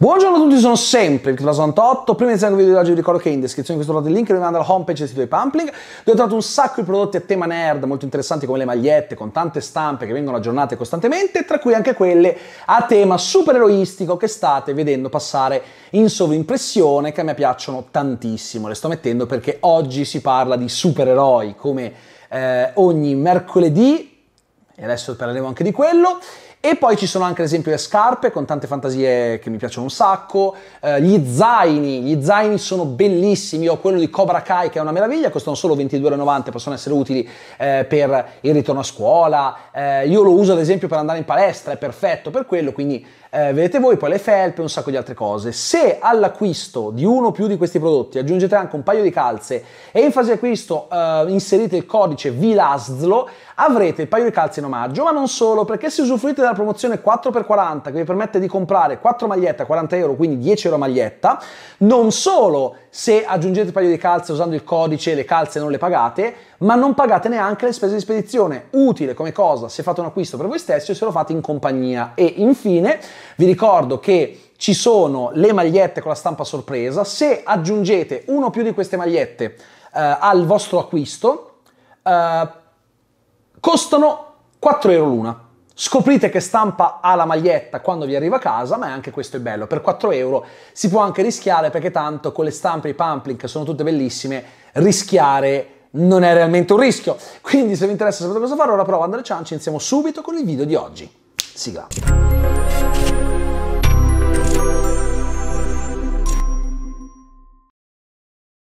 Buongiorno a tutti, sono sempre il Victor88. Prima di iniziare il video di oggi vi ricordo che in descrizione di questo lato il link rimanda alla homepage del sito di Pumpling dove ho trovato un sacco di prodotti a tema nerd molto interessanti come le magliette con tante stampe che vengono aggiornate costantemente tra cui anche quelle a tema supereroistico che state vedendo passare in sovrimpressione che a me piacciono tantissimo. Le sto mettendo perché oggi si parla di supereroi come eh, ogni mercoledì e adesso parleremo anche di quello e poi ci sono anche ad esempio le scarpe con tante fantasie che mi piacciono un sacco, eh, gli zaini, gli zaini sono bellissimi, io ho quello di Cobra Kai che è una meraviglia, costano solo 22,90, possono essere utili eh, per il ritorno a scuola, eh, io lo uso ad esempio per andare in palestra, è perfetto per quello, quindi eh, vedete voi poi le felpe e un sacco di altre cose. Se all'acquisto di uno o più di questi prodotti aggiungete anche un paio di calze e in fase di acquisto eh, inserite il codice VLASZLO, avrete il paio di calze in omaggio, ma non solo, perché se usufruite della promozione 4x40 che vi permette di comprare 4 magliette a 40 euro, quindi 10 euro maglietta, non solo se aggiungete il paio di calze usando il codice le calze non le pagate, ma non pagate neanche le spese di spedizione. Utile come cosa se fate un acquisto per voi stessi o se lo fate in compagnia. E infine vi ricordo che ci sono le magliette con la stampa sorpresa. Se aggiungete uno o più di queste magliette eh, al vostro acquisto, eh, costano 4 euro l'una. Scoprite che stampa ha la maglietta quando vi arriva a casa, ma anche questo è bello. Per 4 euro si può anche rischiare perché tanto con le stampe e i pampling che sono tutte bellissime, rischiare non è realmente un rischio. Quindi se vi interessa sapere cosa fare, ora prova andare a ciance, iniziamo subito con il video di oggi. Sigla.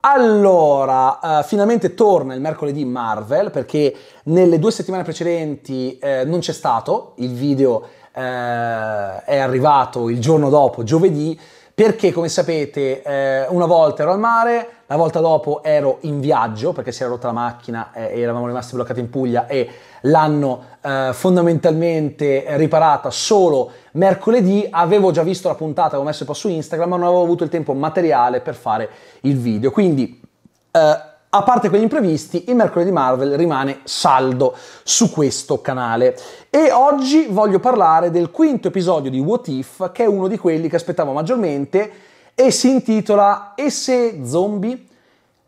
Allora, uh, finalmente torna il mercoledì Marvel perché nelle due settimane precedenti eh, non c'è stato, il video eh, è arrivato il giorno dopo, giovedì, perché come sapete eh, una volta ero al mare, la volta dopo ero in viaggio perché si era rotta la macchina e eravamo rimasti bloccati in Puglia e l'hanno eh, fondamentalmente riparata solo mercoledì. Avevo già visto la puntata, avevo messo il post su Instagram, ma non avevo avuto il tempo materiale per fare il video. Quindi... Eh, a parte quegli imprevisti, il mercoledì Marvel rimane saldo su questo canale. E oggi voglio parlare del quinto episodio di What If, che è uno di quelli che aspettavo maggiormente e si intitola E se zombie?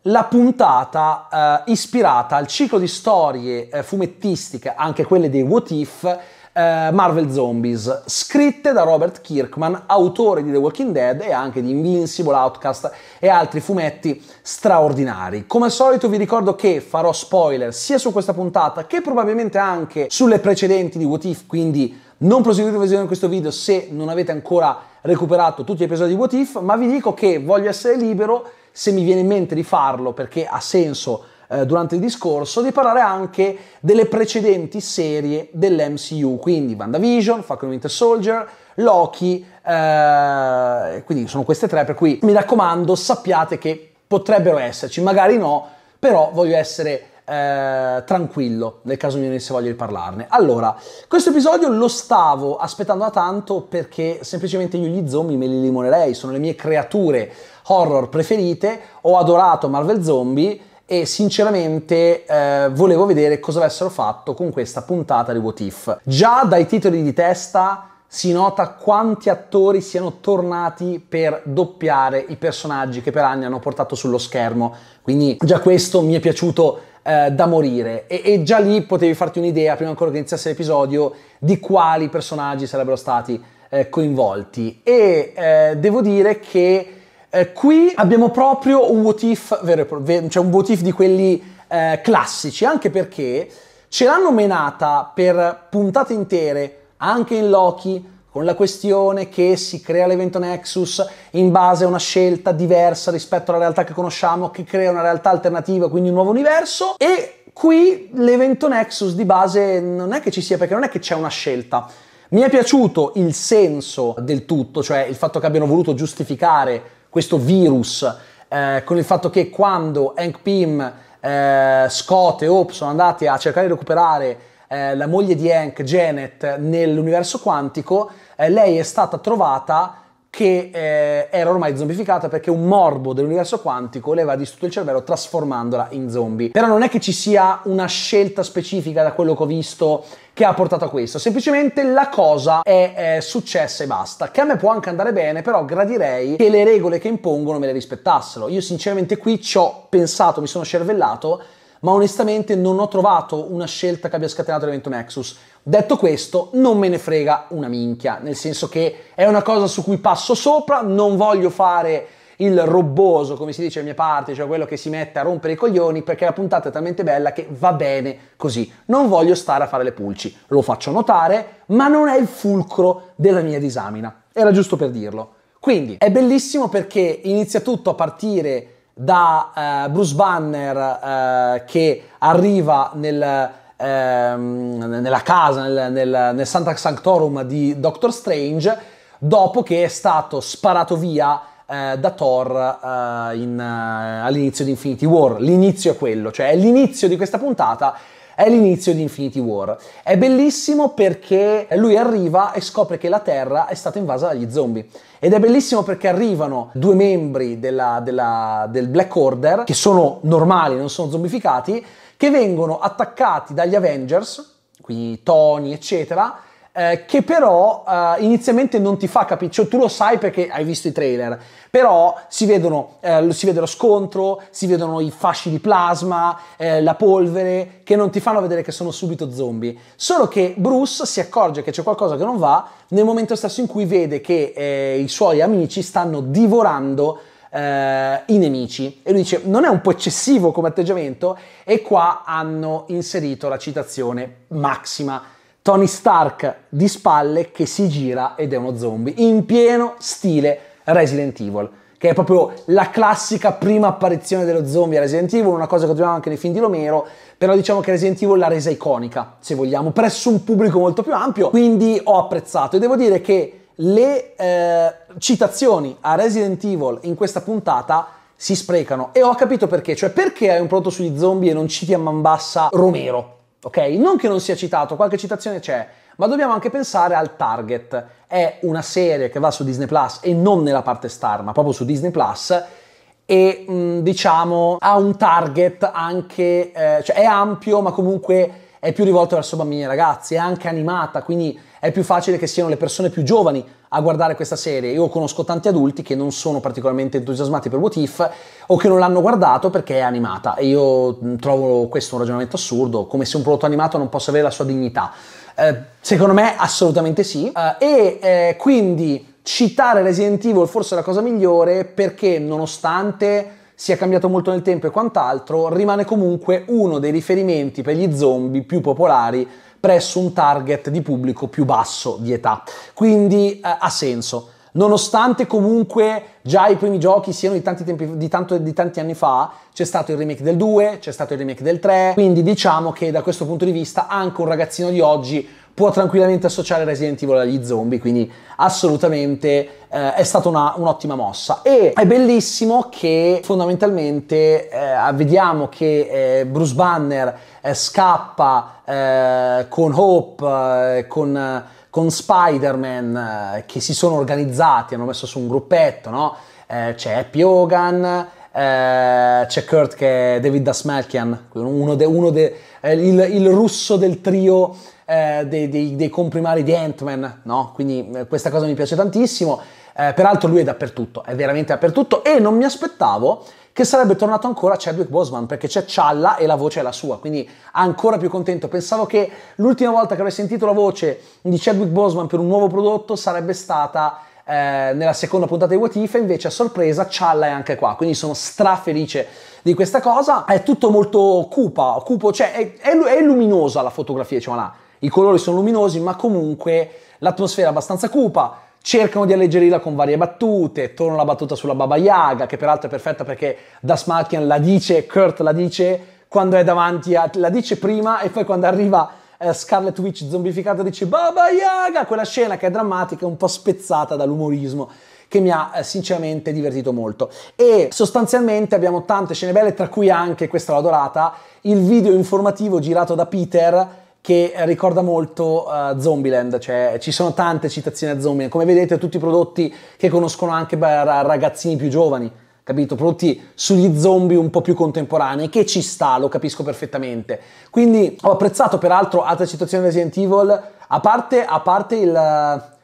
La puntata eh, ispirata al ciclo di storie eh, fumettistiche, anche quelle dei What If, eh, Marvel Zombies, scritte da Robert Kirkman, autore di The Walking Dead e anche di Invincible, Outcast e altri fumetti straordinari. Come al solito vi ricordo che farò spoiler sia su questa puntata che probabilmente anche sulle precedenti di What If, quindi non proseguite la visione di questo video se non avete ancora recuperato tutti gli episodi di What If, ma vi dico che voglio essere libero, se mi viene in mente di farlo, perché ha senso eh, durante il discorso, di parlare anche delle precedenti serie dell'MCU, quindi VandaVision, Falcon Winter Soldier, Loki, eh, quindi sono queste tre, per cui mi raccomando sappiate che potrebbero esserci, magari no, però voglio essere eh, tranquillo nel caso mi venisse voglia di parlarne. Allora, questo episodio lo stavo aspettando da tanto perché semplicemente io gli zombie me li limonerei, sono le mie creature horror preferite, ho adorato Marvel Zombie e sinceramente eh, volevo vedere cosa avessero fatto con questa puntata di What If. Già dai titoli di testa si nota quanti attori siano tornati per doppiare i personaggi che per anni hanno portato sullo schermo, quindi già questo mi è piaciuto eh, da morire e, e, già lì potevi farti un'idea, prima ancora che iniziasse l'episodio, di quali personaggi sarebbero stati eh, coinvolti. E eh, devo dire che eh, qui abbiamo proprio un what if vero e proprio, cioè un what if di quelli eh, classici, anche perché ce l'hanno menata per puntate intere, anche in Loki, con la questione che si crea l'evento Nexus in base a una scelta diversa rispetto alla realtà che conosciamo, che crea una realtà alternativa, quindi un nuovo universo, e qui l'evento Nexus di base non è che ci sia, perché non è che c'è una scelta. Mi è piaciuto il senso del tutto, cioè il fatto che abbiano voluto giustificare questo virus eh, con il fatto che quando Hank Pym, eh, Scott e Hope sono andati a cercare di recuperare eh, la moglie di Hank, Janet, nell'universo quantico, eh, lei è stata trovata che eh, era ormai zombificata perché un morbo dell'universo quantico le aveva distrutto il cervello trasformandola in zombie. Però non è che ci sia una scelta specifica da quello che ho visto che ha portato a questo, semplicemente la cosa è, è successa e basta, che a me può anche andare bene, però gradirei che le regole che impongono me le rispettassero. Io sinceramente qui ci ho pensato, mi sono cervellato ma onestamente non ho trovato una scelta che abbia scatenato l'evento Nexus. Detto questo, non me ne frega una minchia, nel senso che è una cosa su cui passo sopra, non voglio fare il robboso, come si dice a mia parte, cioè quello che si mette a rompere i coglioni perché la puntata è talmente bella che va bene così. Non voglio stare a fare le pulci, lo faccio notare, ma non è il fulcro della mia disamina. Era giusto per dirlo. Quindi è bellissimo perché inizia tutto a partire da uh, Bruce Banner uh, che arriva nel, ehm, nella casa, nel, nel, nel, Santa Sanctorum di Doctor Strange, dopo che è stato sparato via eh, da Thor eh, in, eh, all'inizio di Infinity War. L'inizio è quello, cioè è l'inizio di questa puntata è l'inizio di Infinity War. È bellissimo perché lui arriva e scopre che la Terra è stata invasa dagli zombie. Ed è bellissimo perché arrivano due membri della, della, del Black Order, che sono normali, non sono zombificati, che vengono attaccati dagli Avengers, quindi Tony, eccetera, eh, che però eh, inizialmente non ti fa capire, cioè tu lo sai perché hai visto i trailer, però si, vedono, eh, si vede lo scontro, si vedono i fasci di plasma, eh, la polvere, che non ti fanno vedere che sono subito zombie. Solo che Bruce si accorge che c'è qualcosa che non va nel momento stesso in cui vede che eh, i suoi amici stanno divorando Uh, i nemici. E lui dice: Non è un po' eccessivo come atteggiamento? E qua hanno inserito la citazione massima Tony Stark di spalle che si gira ed è uno zombie, in pieno stile Resident Evil, che è proprio la classica prima apparizione dello zombie a Resident Evil, una cosa che troviamo anche nei film di Romero, però diciamo che Resident Evil l'ha resa iconica, se vogliamo, presso un pubblico molto più ampio, quindi ho apprezzato e devo dire che le eh, citazioni a Resident Evil in questa puntata si sprecano e ho capito perché, cioè perché hai un prodotto sugli zombie e non citi a man bassa Romero? ok? Non che non sia citato, qualche citazione c'è, ma dobbiamo anche pensare al target. È una serie che va su Disney Plus e non nella parte star, ma proprio su Disney Plus e mh, diciamo ha un target anche, eh, cioè è ampio, ma comunque è più rivolto verso bambini e ragazzi, è anche animata, quindi è più facile che siano le persone più giovani a guardare questa serie. Io conosco tanti adulti che non sono particolarmente entusiasmati per What If o che non l'hanno guardato perché è animata e io mm, trovo questo un ragionamento assurdo, come se un prodotto animato non possa avere la sua dignità. Eh, secondo me assolutamente sì eh, e eh, quindi citare Resident Evil forse è la cosa migliore perché nonostante sia cambiato molto nel tempo e quant'altro, rimane comunque uno dei riferimenti per gli zombie più popolari presso un target di pubblico più basso di età. Quindi eh, ha senso. Nonostante comunque già i primi giochi siano di tanti, tempi, di, tanto, di tanti, anni fa, c'è stato il remake del 2, c'è stato il remake del 3, quindi diciamo che da questo punto di vista anche un ragazzino di oggi può tranquillamente associare Resident Evil agli zombie, quindi assolutamente eh, è stata una, un'ottima mossa. E è bellissimo che fondamentalmente eh, vediamo che eh, Bruce Banner eh, scappa eh, con Hope, eh, con, con, Spider-Man, che si sono organizzati, hanno messo su un gruppetto, no? c'è Happy Hogan, eh, c'è Kurt che è David Dasmalkian, uno de, uno de, eh, il, il, russo del trio eh, dei, dei, dei, comprimari di Ant-Man, no? Quindi eh, questa cosa mi piace tantissimo. Eh, peraltro lui è dappertutto, è veramente dappertutto e non mi aspettavo che sarebbe tornato ancora Chadwick Boseman perché c'è Challa e la voce è la sua, quindi ancora più contento. Pensavo che l'ultima volta che avrei sentito la voce di Chadwick Boseman per un nuovo prodotto sarebbe stata eh, nella seconda puntata di What If, invece a sorpresa Challa è anche qua, quindi sono strafelice di questa cosa. È tutto molto cupa, cupo, cioè è, è, è luminosa la fotografia, diciamo là i colori sono luminosi, ma comunque l'atmosfera è abbastanza cupa. Cercano di alleggerirla con varie battute, torna la battuta sulla Baba Yaga, che peraltro è perfetta perché Das Malkian la dice, Kurt la dice quando è davanti a... la dice prima e poi quando arriva eh, Scarlet Witch zombificata dice Baba Yaga, quella scena che è drammatica, un po' spezzata dall'umorismo che mi ha eh, sinceramente divertito molto. E sostanzialmente abbiamo tante scene belle, tra cui anche questa la dorata, il video informativo girato da Peter che ricorda molto uh, Zombieland, cioè ci sono tante citazioni a Zombieland, come vedete tutti i prodotti che conoscono anche ragazzini più giovani, capito? Prodotti sugli zombie un po' più contemporanei, che ci sta, lo capisco perfettamente. Quindi ho apprezzato peraltro altre citazioni di Resident Evil, a parte, a parte il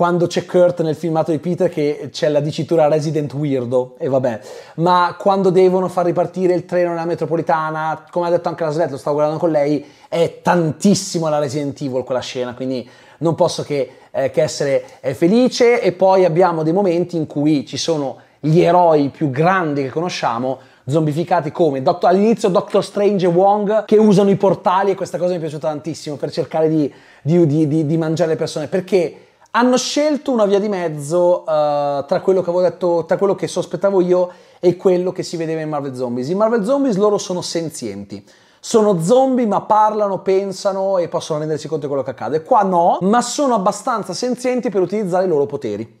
quando c'è Kurt nel filmato di Peter che c'è la dicitura Resident Weirdo e vabbè, ma quando devono far ripartire il treno nella metropolitana, come ha detto anche la Svet, lo stavo guardando con lei, è tantissimo la Resident Evil quella scena, quindi non posso che, eh, che essere eh, felice e poi abbiamo dei momenti in cui ci sono gli eroi più grandi che conosciamo zombificati come Doctor, all'inizio Doctor Strange e Wong che usano i portali e questa cosa mi è piaciuta tantissimo per cercare di, di, di, di mangiare le persone perché hanno scelto una via di mezzo uh, tra quello che avevo detto, tra quello che sospettavo io e quello che si vedeva in Marvel Zombies. In Marvel Zombies loro sono senzienti. Sono zombie ma parlano, pensano e possono rendersi conto di quello che accade. Qua no, ma sono abbastanza senzienti per utilizzare i loro poteri.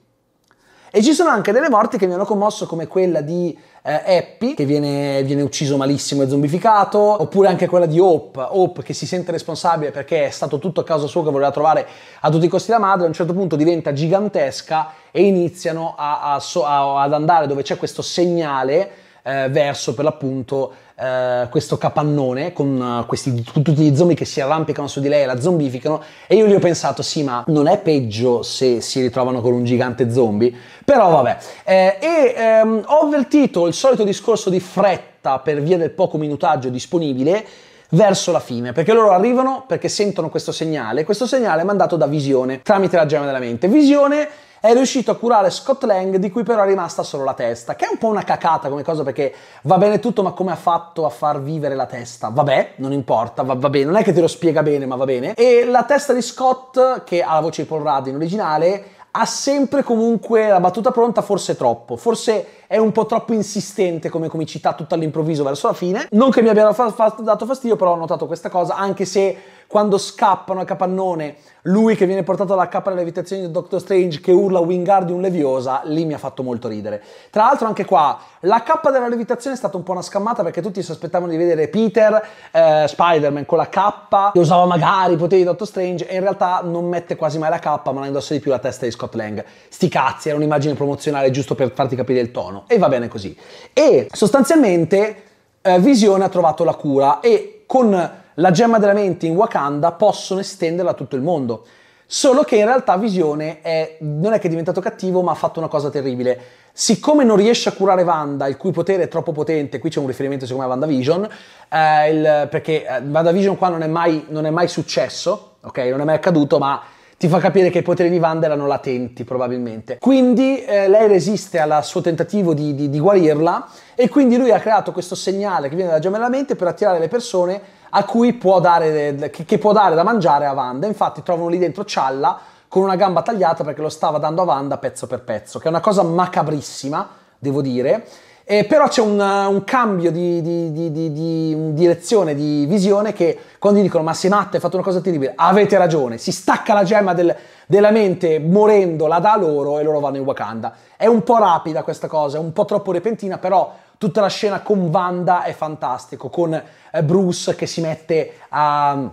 E ci sono anche delle morti che mi hanno commosso come quella di eh, Happy che viene, viene, ucciso malissimo e zombificato, oppure anche quella di Hope, Hope che si sente responsabile perché è stato tutto a causa sua che voleva trovare a tutti i costi la madre, a un certo punto diventa gigantesca e iniziano a, a, a, ad andare dove c'è questo segnale eh, verso per l'appunto eh, questo capannone con eh, questi, tutti gli zombie che si arrampicano su di lei e la zombificano e io gli ho pensato sì ma non è peggio se si ritrovano con un gigante zombie però vabbè eh, e ehm, ho avvertito il solito discorso di fretta per via del poco minutaggio disponibile verso la fine, perché loro arrivano perché sentono questo segnale, questo segnale è mandato da Visione tramite la gemma della mente. Visione è riuscito a curare Scott Lang, di cui però è rimasta solo la testa, che è un po' una cacata come cosa perché va bene tutto, ma come ha fatto a far vivere la testa? Vabbè, non importa, va, va bene, non è che te lo spiega bene, ma va bene. E la testa di Scott, che ha la voce di Paul Rudd in originale, ha sempre comunque la battuta pronta, forse troppo, forse è un po' troppo insistente come comicità tutta all'improvviso verso la fine. Non che mi abbia dato fastidio, però ho notato questa cosa, anche se quando scappano al capannone lui che viene portato alla cappa delle levitazioni di Doctor Strange che urla Wingardium Leviosa, lì mi ha fatto molto ridere. Tra l'altro anche qua, la cappa della levitazione è stata un po' una scammata perché tutti si aspettavano di vedere Peter, eh, Spider-Man con la cappa, che usava magari i poteri di Doctor Strange e in realtà non mette quasi mai la cappa ma la indossa di più la testa di Scott Lang. Sti cazzi, era un'immagine promozionale giusto per farti capire il tono e va bene così. E sostanzialmente eh, Visione ha trovato la cura e con la gemma della mente in Wakanda possono estenderla a tutto il mondo. Solo che in realtà Visione è, non è che è diventato cattivo, ma ha fatto una cosa terribile. Siccome non riesce a curare Wanda, il cui potere è troppo potente, qui c'è un riferimento secondo me a WandaVision, eh, il, perché eh, WandaVision qua non è, mai, non è mai successo, ok? Non è mai accaduto, ma ti fa capire che i poteri di Wanda erano latenti probabilmente. Quindi eh, lei resiste al suo tentativo di, di, di guarirla e quindi lui ha creato questo segnale che viene dalla gemella mente per attirare le persone a cui può dare, che, che può dare da mangiare a Wanda. Infatti trovano lì dentro Challa con una gamba tagliata perché lo stava dando a Wanda pezzo per pezzo, che è una cosa macabrissima, devo dire. Eh, però c'è un, un cambio di, di, di, di, direzione, di visione che quando gli dicono ma sei matto, hai fatto una cosa terribile, avete ragione, si stacca la gemma del, della mente morendo, la dà loro e loro vanno in Wakanda. È un po' rapida questa cosa, è un po' troppo repentina, però tutta la scena con Wanda è fantastico, con eh, Bruce che si mette a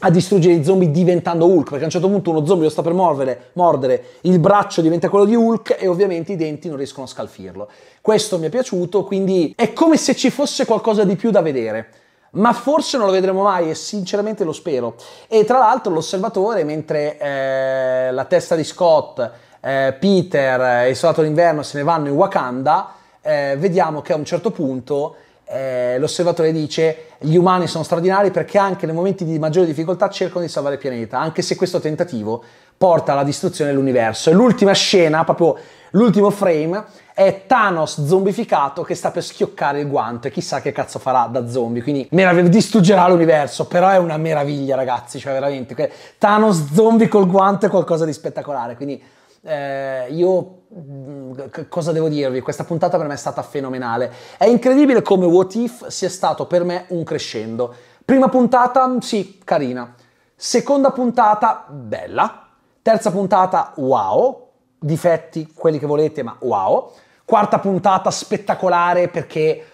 a distruggere i zombie diventando Hulk, perché a un certo punto uno zombie lo sta per mordere, mordere, il braccio diventa quello di Hulk e ovviamente i denti non riescono a scalfirlo. Questo mi è piaciuto, quindi è come se ci fosse qualcosa di più da vedere. Ma forse non lo vedremo mai e sinceramente lo spero. E tra l'altro l'osservatore, mentre eh, la testa di Scott, eh, Peter e il soldato d'inverno se ne vanno in Wakanda, eh, vediamo che a un certo punto eh, l'osservatore dice gli umani sono straordinari perché anche nei momenti di maggiore difficoltà cercano di salvare il pianeta, anche se questo tentativo porta alla distruzione dell'universo. E l'ultima scena, proprio l'ultimo frame, è Thanos zombificato che sta per schioccare il guanto e chissà che cazzo farà da zombie, quindi merav- distruggerà l'universo, però è una meraviglia ragazzi, cioè veramente, Thanos zombie col guanto è qualcosa di spettacolare, quindi eh, io mm, cosa devo dirvi? Questa puntata per me è stata fenomenale. È incredibile come What If sia stato per me un crescendo. Prima puntata, mm, sì, carina. Seconda puntata, bella. Terza puntata, wow. Difetti, quelli che volete, ma wow. Quarta puntata, spettacolare perché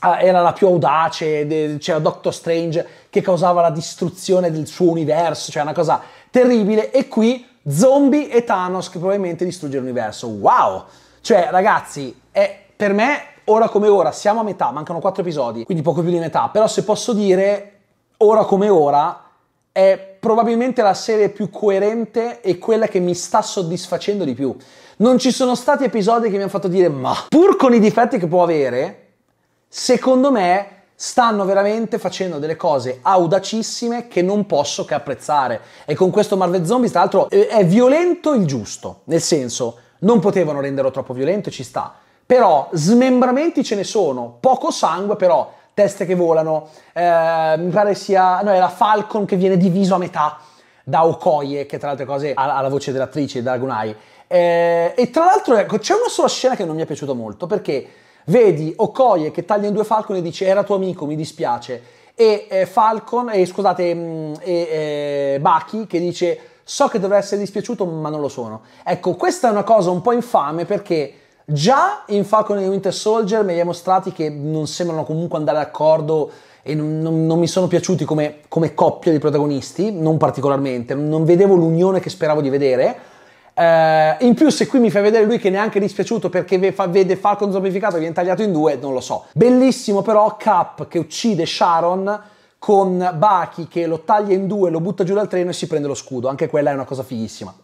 ah, era la più audace, c'era Doctor Strange che causava la distruzione del suo universo, cioè una cosa terribile. E qui zombie e Thanos che probabilmente distrugge l'universo. Wow! Cioè, ragazzi, è, per me, ora come ora, siamo a metà, mancano quattro episodi, quindi poco più di metà, però se posso dire, ora come ora, è probabilmente la serie più coerente e quella che mi sta soddisfacendo di più. Non ci sono stati episodi che mi hanno fatto dire ma, pur con i difetti che può avere, secondo me stanno veramente facendo delle cose audacissime che non posso che apprezzare. E con questo Marvel Zombies, tra l'altro, eh, è violento il giusto, nel senso, non potevano renderlo troppo violento, e ci sta. Però smembramenti ce ne sono, poco sangue però, teste che volano, eh, mi pare sia, no, è la Falcon che viene diviso a metà da Okoye, che tra le altre cose ha, la voce dell'attrice, Dragon Agunai. Eh, e tra l'altro, ecco, c'è una sola scena che non mi è piaciuta molto, perché Vedi Okoye che taglia in due Falcon e dice era tuo amico, mi dispiace. E eh, Falcon, eh, scusate, mh, mm, eh, Baki che dice so che dovrei essere dispiaciuto ma non lo sono. Ecco, questa è una cosa un po' infame perché... Già in Falcon e Winter Soldier mi li hai mostrati che non sembrano comunque andare d'accordo e non, non, non mi sono piaciuti come, come coppia di protagonisti, non particolarmente, non vedevo l'unione che speravo di vedere. Eh, in più, se qui mi fai vedere lui che neanche è dispiaciuto perché vede Falcon zombificato e viene tagliato in due, non lo so. Bellissimo però Cap che uccide Sharon con Baki che lo taglia in due, lo butta giù dal treno e si prende lo scudo. Anche quella è una cosa fighissima.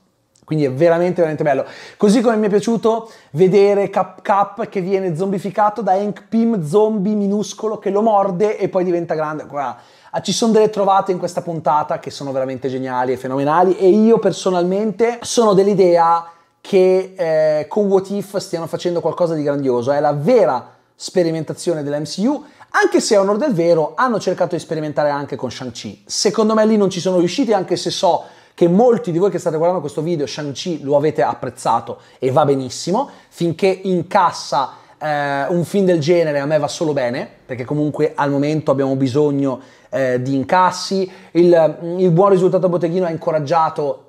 Quindi è veramente, veramente bello. Così come mi è piaciuto vedere Cap Cap che viene zombificato da Hank Pym, zombie minuscolo, che lo morde e poi diventa grande. Guarda Ah, ci sono delle trovate in questa puntata che sono veramente geniali e fenomenali e io personalmente sono dell'idea che eh, con What If stiano facendo qualcosa di grandioso, è la vera sperimentazione dell'MCU, anche se a onore del vero hanno cercato di sperimentare anche con Shang-Chi. Secondo me lì non ci sono riusciti, anche se so che molti di voi che state guardando questo video Shang-Chi lo avete apprezzato e va benissimo, finché incassa eh, un film del genere a me va solo bene, perché comunque al momento abbiamo bisogno eh, di incassi, il, il buon risultato botteghino ha incoraggiato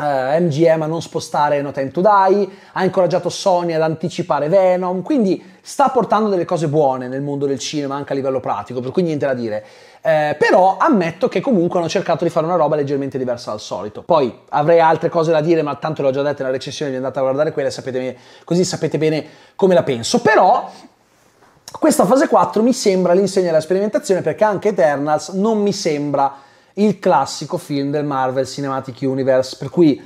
Uh, eh, MGM a non spostare No Time to Die, ha incoraggiato Sony ad anticipare Venom, quindi sta portando delle cose buone nel mondo del cinema anche a livello pratico, per cui niente da dire. Eh, però ammetto che comunque hanno cercato di fare una roba leggermente diversa dal solito. Poi avrei altre cose da dire, ma tanto l'ho già detto nella recensione, vi andate a guardare quella sapete così sapete bene come la penso. Però questa fase 4 mi sembra l'insegna della sperimentazione perché anche Eternals non mi sembra il classico film del Marvel Cinematic Universe, per cui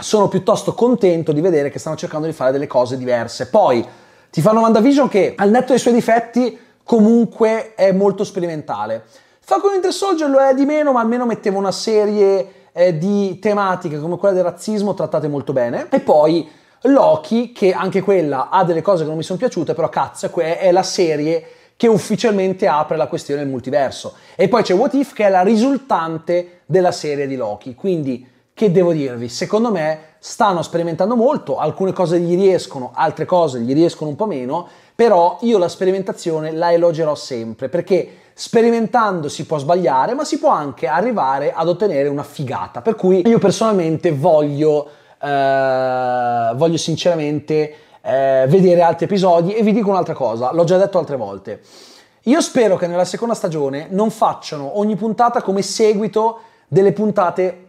sono piuttosto contento di vedere che stanno cercando di fare delle cose diverse. Poi ti fanno WandaVision che al netto dei suoi difetti comunque è molto sperimentale. Falcon Winter Soldier lo è di meno, ma almeno metteva una serie eh, di tematiche come quella del razzismo trattate molto bene. E poi Loki, che anche quella ha delle cose che non mi sono piaciute, però cazzo, è la serie che ufficialmente apre la questione del multiverso. E poi c'è What If che è la risultante della serie di Loki. Quindi, che devo dirvi? Secondo me stanno sperimentando molto, alcune cose gli riescono, altre cose gli riescono un po' meno, però io la sperimentazione la elogerò sempre, perché sperimentando si può sbagliare, ma si può anche arrivare ad ottenere una figata. Per cui io personalmente voglio eh, voglio sinceramente eh, vedere altri episodi e vi dico un'altra cosa, l'ho già detto altre volte. Io spero che nella seconda stagione non facciano ogni puntata come seguito delle puntate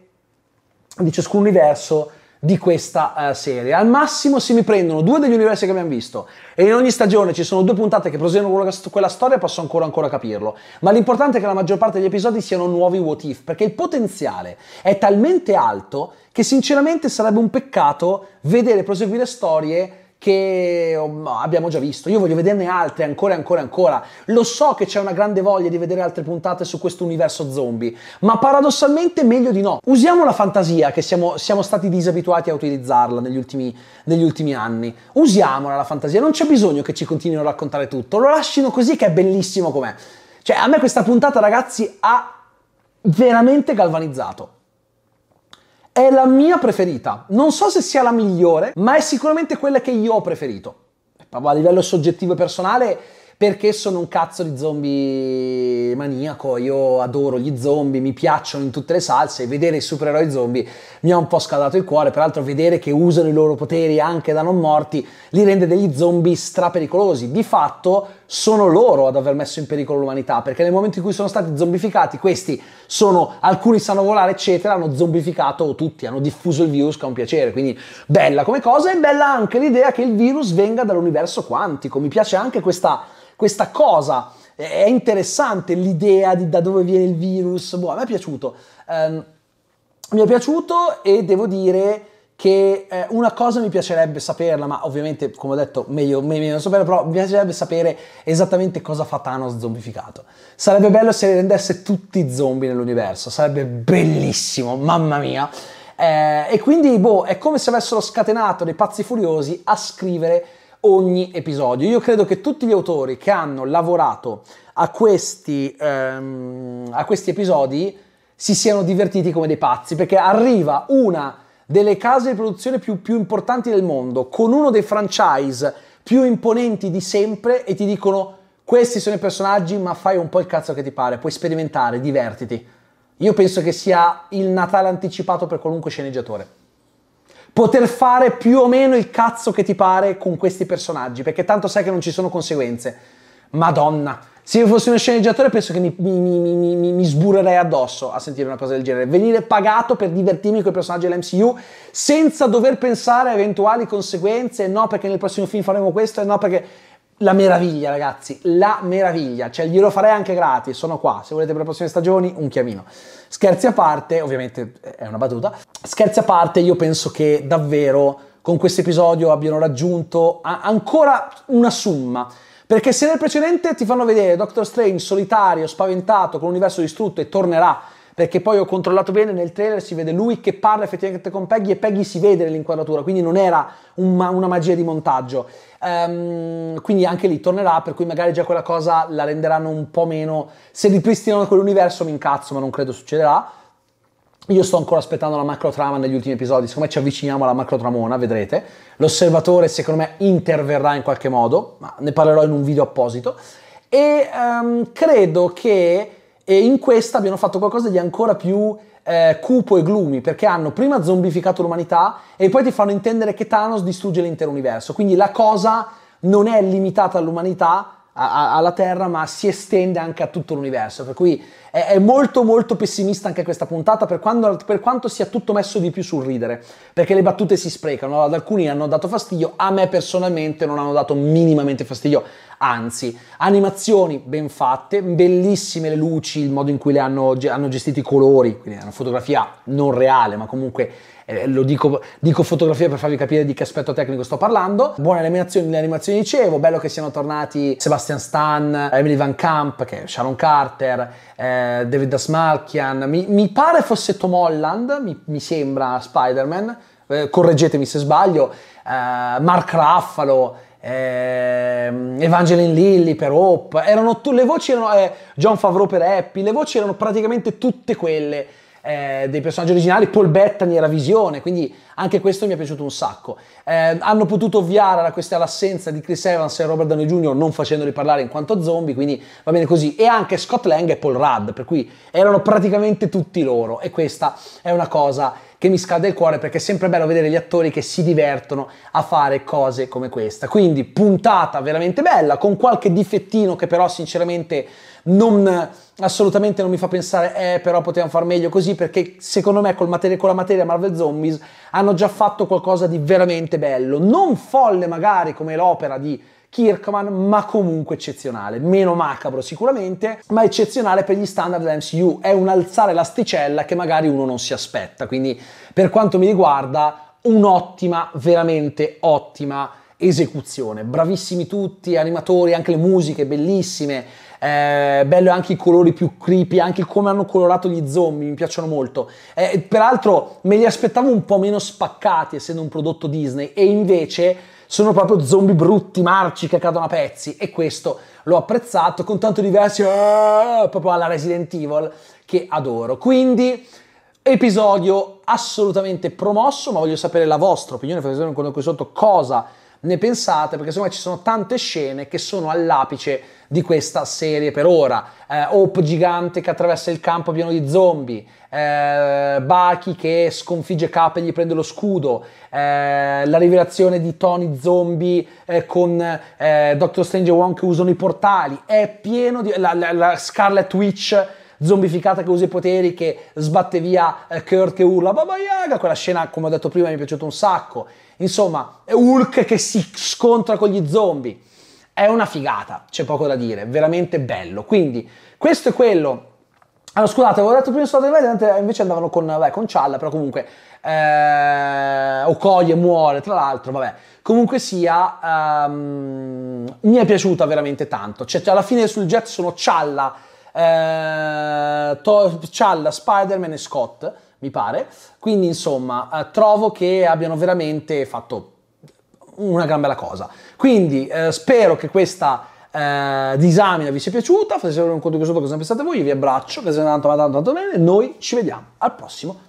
di ciascun universo di questa uh, serie. Al massimo se mi prendono due degli universi che abbiamo visto e in ogni stagione ci sono due puntate che proseguono quella, storia posso ancora, ancora capirlo, ma l'importante è che la maggior parte degli episodi siano nuovi what if, perché il potenziale è talmente alto che sinceramente sarebbe un peccato vedere proseguire storie che abbiamo già visto. Io voglio vederne altre ancora e ancora e ancora. Lo so che c'è una grande voglia di vedere altre puntate su questo universo zombie, ma paradossalmente meglio di no. Usiamo la fantasia che siamo, siamo stati disabituati a utilizzarla negli ultimi, negli ultimi anni. Usiamola la fantasia, non c'è bisogno che ci continuino a raccontare tutto. Lo lasciano così che è bellissimo com'è. Cioè, a me questa puntata, ragazzi, ha veramente galvanizzato. È la mia preferita. Non so se sia la migliore, ma è sicuramente quella che io ho preferito. Proprio a livello soggettivo e personale, perché sono un cazzo di zombie maniaco. Io adoro gli zombie, mi piacciono in tutte le salse. Vedere i supereroi zombie mi ha un po' scaldato il cuore. Peraltro, vedere che usano i loro poteri anche da non morti li rende degli zombie stra pericolosi. Di fatto sono loro ad aver messo in pericolo l'umanità, perché nel momento in cui sono stati zombificati, questi sono, alcuni sanno volare, eccetera, hanno zombificato tutti, hanno diffuso il virus che è un piacere, quindi bella come cosa e bella anche l'idea che il virus venga dall'universo quantico, mi piace anche questa, questa cosa, è interessante l'idea di da dove viene il virus, boh, a me è piaciuto, um, mi è piaciuto e devo dire che eh, una cosa mi piacerebbe saperla, ma ovviamente, come ho detto, meglio, meglio non saperla, però mi piacerebbe sapere esattamente cosa fa Thanos zombificato. Sarebbe bello se rendesse tutti zombie nell'universo, sarebbe bellissimo, mamma mia. Eh, e quindi, boh, è come se avessero scatenato dei pazzi furiosi a scrivere ogni episodio. Io credo che tutti gli autori che hanno lavorato a questi, ehm, a questi episodi si siano divertiti come dei pazzi, perché arriva una delle case di produzione più, più importanti del mondo, con uno dei franchise più imponenti di sempre e ti dicono questi sono i personaggi, ma fai un po' il cazzo che ti pare, puoi sperimentare, divertiti. Io penso che sia il Natale anticipato per qualunque sceneggiatore. Poter fare più o meno il cazzo che ti pare con questi personaggi, perché tanto sai che non ci sono conseguenze. Madonna, se io fossi uno sceneggiatore penso che mi, mi, mi, mi, sburerei addosso a sentire una cosa del genere. Venire pagato per divertirmi con i personaggi dell'MCU senza dover pensare a eventuali conseguenze, no perché nel prossimo film faremo questo, e no perché... La meraviglia ragazzi, la meraviglia, cioè glielo farei anche gratis, sono qua, se volete per le prossime stagioni un chiamino. Scherzi a parte, ovviamente eh, è una battuta, scherzi a parte io penso che davvero con questo episodio abbiano raggiunto ancora una somma perché se nel precedente ti fanno vedere Doctor Strange solitario, spaventato, con l'universo distrutto e tornerà, perché poi ho controllato bene nel trailer, si vede lui che parla effettivamente con Peggy e Peggy si vede nell'inquadratura, quindi non era un, una magia di montaggio. Um, quindi anche lì tornerà, per cui magari già quella cosa la renderanno un po' meno... Se ripristinano quell'universo mi incazzo, ma non credo succederà io sto ancora aspettando la macro trama negli ultimi episodi, siccome ci avviciniamo alla macro tramona, vedrete. L'osservatore secondo me interverrà in qualche modo, ma ne parlerò in un video apposito. E um, credo che in questa abbiano fatto qualcosa di ancora più eh, cupo e gloomy, perché hanno prima zombificato l'umanità e poi ti fanno intendere che Thanos distrugge l'intero universo. Quindi la cosa non è limitata all'umanità, alla Terra, ma si estende anche a tutto l'universo. Per cui è, è molto molto pessimista anche questa puntata, per, quando, per, quanto sia tutto messo di più sul ridere, perché le battute si sprecano, ad alcuni hanno dato fastidio, a me personalmente non hanno dato minimamente fastidio, anzi, animazioni ben fatte, bellissime le luci, il modo in cui le hanno, hanno gestito i colori, quindi è una fotografia non reale, ma comunque eh, lo dico, dico, fotografia per farvi capire di che aspetto tecnico sto parlando. Buone animazioni, le animazioni dicevo, bello che siano tornati Sebastian Stan, Emily Van Camp, che Sharon Carter, eh, David Asmalkian, mi, mi, pare fosse Tom Holland, mi, mi sembra Spider-Man, eh, correggetemi se sbaglio, eh, Mark Raffalo, ehm, Evangeline Lilly per Hope, erano tu, le voci erano eh, John Favreau per Happy, le voci erano praticamente tutte quelle eh, dei personaggi originali, Paul Bettany era Visione, quindi anche questo mi è piaciuto un sacco. Eh, hanno potuto ovviare a questa, all'assenza di Chris Evans e Robert Downey Jr. non facendoli parlare in quanto zombie, quindi va bene così. E anche Scott Lang e Paul Rudd, per cui erano praticamente tutti loro e questa è una cosa che mi scalda il cuore perché è sempre bello vedere gli attori che si divertono a fare cose come questa. Quindi puntata veramente bella, con qualche difettino che però sinceramente non assolutamente non mi fa pensare eh però potevamo far meglio così perché secondo me materia, con la materia Marvel Zombies hanno già fatto qualcosa di veramente bello non folle magari come l'opera di Kirkman, ma comunque eccezionale, meno macabro sicuramente, ma eccezionale per gli standard MCU. è un alzare l'asticella che magari uno non si aspetta, quindi per quanto mi riguarda un'ottima, veramente ottima esecuzione, bravissimi tutti, animatori, anche le musiche bellissime, eh, bello anche i colori più creepy, anche come hanno colorato gli zombie, mi piacciono molto. Eh, peraltro me li aspettavo un po' meno spaccati essendo un prodotto Disney e invece sono proprio zombie brutti, marci, che cadono a pezzi e questo l'ho apprezzato con tanto diversi eh, proprio alla Resident Evil che adoro. Quindi episodio assolutamente promosso, ma voglio sapere la vostra opinione, fate sapere qui sotto cosa ne pensate perché secondo me ci sono tante scene che sono all'apice di questa serie per ora. Eh, Hope gigante che attraversa il campo pieno di zombie, eh, Baki che sconfigge Cap e gli prende lo scudo, eh, la rivelazione di Tony zombie eh, con eh, Doctor Strange e Wong che usano i portali, è pieno di... la, la, la Scarlet Witch zombificata che usa i poteri, che sbatte via eh, Kurt che urla Baba Yaga, quella scena come ho detto prima mi è piaciuta un sacco, insomma è Hulk che si scontra con gli zombie, è una figata, c'è poco da dire, veramente bello, quindi questo è quello allora, scusate, avevo detto prima su Saturday eh, invece andavano con, vabbè, eh, con Cialla, però comunque... Eh, o coglie, muore, tra l'altro, vabbè. Comunque sia, um, mi è piaciuta veramente tanto. Cioè, alla fine sul jet sono Cialla eh, to- Challa, Spider-Man e Scott, mi pare. Quindi insomma, eh, trovo che abbiano veramente fatto una gran bella cosa. Quindi eh, spero che questa eh, disamina vi sia piaciuta. Fate sapere un conto qui sotto cosa ne pensate voi. Io vi abbraccio, che se ne tanto, tanto, tanto bene. Noi ci vediamo al prossimo